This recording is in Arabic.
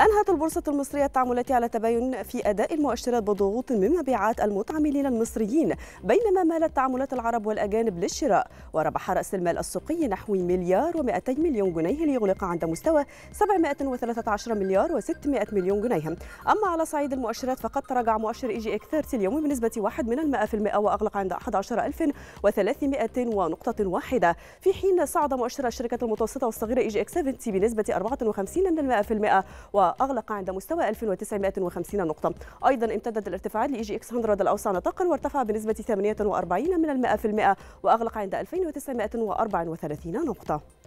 أنهت البورصة المصرية التعاملات على تباين في أداء المؤشرات بضغوط من مبيعات المتعاملين المصريين بينما مالت تعاملات العرب والأجانب للشراء وربح رأس المال السوقي نحو مليار و200 مليون جنيه ليغلق عند مستوى 713 مليار و600 مليون جنيه أما على صعيد المؤشرات فقد تراجع مؤشر إي جي إك 30 اليوم بنسبة 1 من في وأغلق عند 11300 ونقطة واحدة في حين صعد مؤشر الشركات المتوسطة والصغيرة إي جي إك 70 بنسبة 54 من في و وأغلق عند مستوى 1950 نقطة أيضا امتدت الارتفاعات لإي جي إكس 100 الأوسع نطاقا وارتفع بنسبة 48 من المائة في وأغلق عند 2934 نقطة